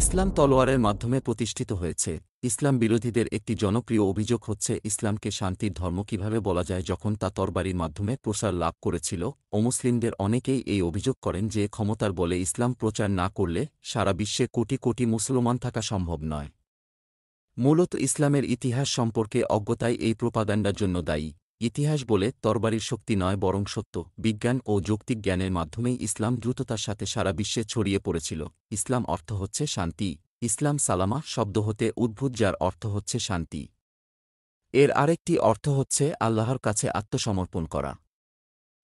ইসলাম তলোয়ারের মাধ্যমে প্রতিষ্ঠিত হয়েছে ইসলাম বিরোধীদের একটি জনপ্রিয় অভিযোগ হচ্ছে ইসলামকে শান্তির ধর্ম কিভাবে বলা যায় যখন তা তরবারির মাধ্যমে প্রসার লাভ করেছিল অমুসলিমদের অনেকেই এই অভিযোগ করেন যে ক্ষমতার বলে ইসলাম প্রচার না করলে সারা বিশ্বে কোটি কোটি মুসলমান থাকা সম্ভব নয় মূলত ইসলামের ইতিহাস সম্পর্কে অজ্ঞতাই এই প্রোপাগান্ডার জন্য দায়ী ইতিহাস বলে তরবারির শক্তি নয় বরং সত্য বিজ্ঞান ও যৌক্তিক জ্ঞানের মাধ্যমেই ইসলাম দ্রুততার সাথে সারা বিশ্বে ছড়িয়ে পড়েছিল ইসলাম অর্থ হচ্ছে শান্তি ইসলাম সালামা শব্দ হতে উদ্ভুত যার অর্থ হচ্ছে শান্তি এর আরেকটি অর্থ হচ্ছে আল্লাহর কাছে আত্মসমর্পণ করা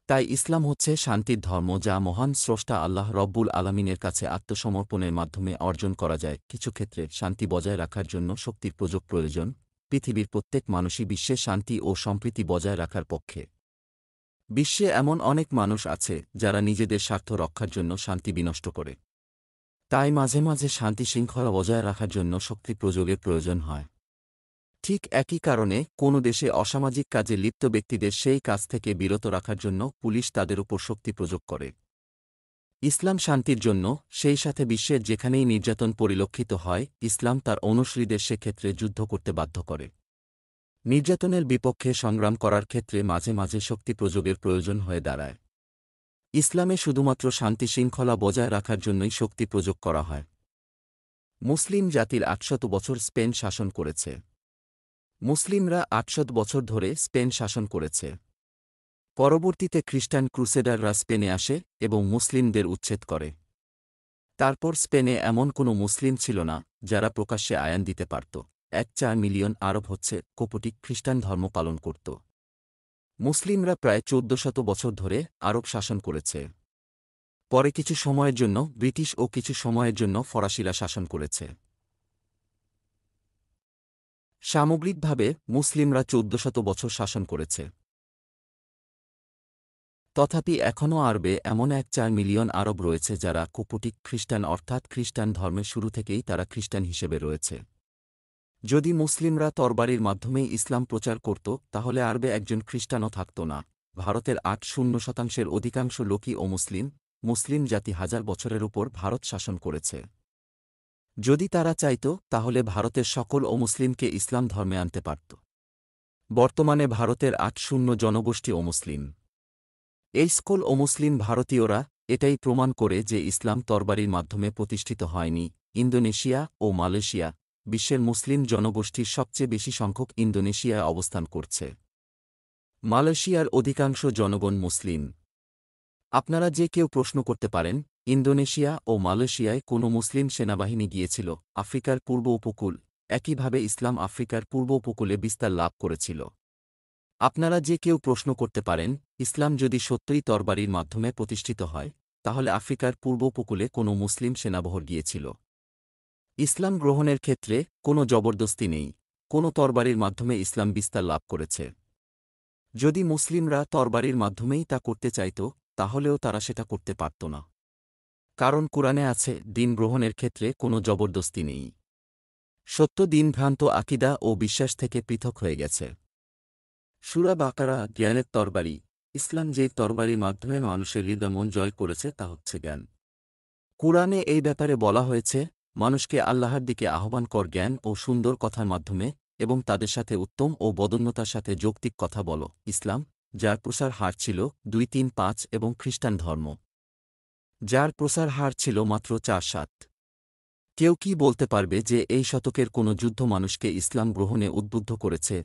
তাই ইসলাম হচ্ছে শান্তির ধর্ম যা মহান স্রষ্টা আল্লাহ রব্বুল আলমিনের কাছে আত্মসমর্পণের মাধ্যমে অর্জন করা যায় কিছু ক্ষেত্রে শান্তি বজায় রাখার জন্য শক্তির প্রযোগ প্রয়োজন পৃথিবীর প্রত্যেক মানুষই বিশ্বে শান্তি ও সম্প্রীতি বজায় রাখার পক্ষে বিশ্বে এমন অনেক মানুষ আছে যারা নিজেদের স্বার্থ রক্ষার জন্য শান্তি বিনষ্ট করে তাই মাঝে মাঝে শান্তি শৃঙ্খলা বজায় রাখার জন্য শক্তি প্রযোগের প্রয়োজন হয় ঠিক একই কারণে কোনো দেশে অসামাজিক কাজে লিপ্ত ব্যক্তিদের সেই কাজ থেকে বিরত রাখার জন্য পুলিশ তাদের উপর শক্তি প্রযোগ করে ইসলাম শান্তির জন্য সেই সাথে বিশ্বের যেখানেই নির্যাতন পরিলক্ষিত হয় ইসলাম তার অনুশ্রীদের সেক্ষেত্রে যুদ্ধ করতে বাধ্য করে নির্যাতনের বিপক্ষে সংগ্রাম করার ক্ষেত্রে মাঝে মাঝে শক্তি প্রযোগের প্রয়োজন হয়ে দাঁড়ায় ইসলামে শুধুমাত্র শান্তি শৃঙ্খলা বজায় রাখার জন্যই শক্তি প্রযোগ করা হয় মুসলিম জাতির আটশত বছর স্পেন শাসন করেছে মুসলিমরা আটশত বছর ধরে স্পেন শাসন করেছে পরবর্তীতে খ্রিস্টান ক্রুসেডাররা স্পেনে আসে এবং মুসলিমদের উচ্ছেদ করে তারপর স্পেনে এমন কোনো মুসলিম ছিল না যারা প্রকাশ্যে আয়ান দিতে পারত এক চার মিলিয়ন আরব হচ্ছে কোপটি খ্রিস্টান ধর্ম পালন করত মুসলিমরা প্রায় চৌদ্দ শত বছর ধরে আরব শাসন করেছে পরে কিছু সময়ের জন্য ব্রিটিশ ও কিছু সময়ের জন্য ফরাসিরা শাসন করেছে সামগ্রিকভাবে মুসলিমরা চৌদ্দ শত বছর শাসন করেছে তথাপি এখনও আরবে এমন এক চার মিলিয়ন আরব রয়েছে যারা কুপুটিক খ্রিস্টান অর্থাৎ খ্রিস্টান ধর্মের শুরু থেকেই তারা খ্রিস্টান হিসেবে রয়েছে যদি মুসলিমরা তরবারির মাধ্যমেই ইসলাম প্রচার করত তাহলে আরবে একজন খ্রিস্টানও থাকত না ভারতের আট শূন্য শতাংশের অধিকাংশ লোকই ও মুসলিম মুসলিম জাতি হাজার বছরের উপর ভারত শাসন করেছে যদি তারা চাইত তাহলে ভারতের সকল ও মুসলিমকে ইসলাম ধর্মে আনতে পারত বর্তমানে ভারতের আট শূন্য জনগোষ্ঠী ও মুসলিম এই স্কুল ও মুসলিম ভারতীয়রা এটাই প্রমাণ করে যে ইসলাম তরবারির মাধ্যমে প্রতিষ্ঠিত হয়নি ইন্দোনেশিয়া ও মালয়েশিয়া বিশ্বের মুসলিম জনগোষ্ঠীর সবচেয়ে বেশি সংখ্যক ইন্দোনেশিয়ায় অবস্থান করছে মালয়েশিয়ার অধিকাংশ জনগণ মুসলিম আপনারা যে কেউ প্রশ্ন করতে পারেন ইন্দোনেশিয়া ও মালয়েশিয়ায় কোনো মুসলিম সেনাবাহিনী গিয়েছিল আফ্রিকার পূর্ব উপকূল একইভাবে ইসলাম আফ্রিকার পূর্ব উপকূলে বিস্তার লাভ করেছিল আপনারা যে কেউ প্রশ্ন করতে পারেন ইসলাম যদি সত্যই তরবারির মাধ্যমে প্রতিষ্ঠিত হয় তাহলে আফ্রিকার পূর্ব উপকূলে কোনো মুসলিম সেনাবহর গিয়েছিল ইসলাম গ্রহণের ক্ষেত্রে কোনো জবরদস্তি নেই কোনো তরবারির মাধ্যমে ইসলাম বিস্তার লাভ করেছে যদি মুসলিমরা তরবারির মাধ্যমেই তা করতে চাইত তাহলেও তারা সেটা করতে পারত না কারণ কোরআনে আছে দিন গ্রহণের ক্ষেত্রে কোনো জবরদস্তি নেই সত্য দিনভ্রান্ত আকিদা ও বিশ্বাস থেকে পৃথক হয়ে গেছে সুরা বাকারা জ্ঞানের তরবারি ইসলাম যে তরবারির মাধ্যমে মানুষের হৃদয় মন জয় করেছে তা হচ্ছে জ্ঞান কোরআনে এই ব্যাপারে বলা হয়েছে মানুষকে আল্লাহর দিকে আহ্বান কর জ্ঞান ও সুন্দর কথার মাধ্যমে এবং তাদের সাথে উত্তম ও বদন্যতার সাথে যৌক্তিক কথা বলো ইসলাম যার প্রসার হার ছিল দুই তিন পাঁচ এবং খ্রিস্টান ধর্ম যার প্রসার হার ছিল মাত্র চার সাত কেউ কি বলতে পারবে যে এই শতকের কোনো যুদ্ধ মানুষকে ইসলাম গ্রহণে উদ্বুদ্ধ করেছে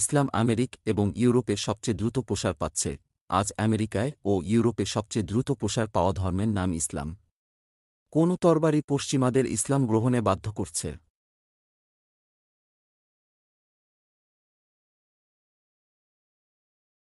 ইসলাম আমেরিক এবং ইউরোপে সবচেয়ে দ্রুত প্রসার পাচ্ছে আজ আমেরিকায় ও ইউরোপে সবচেয়ে দ্রুত প্রসার পাওয়া ধর্মের নাম ইসলাম কোন তরবারি পশ্চিমাদের ইসলাম গ্রহণে বাধ্য করছে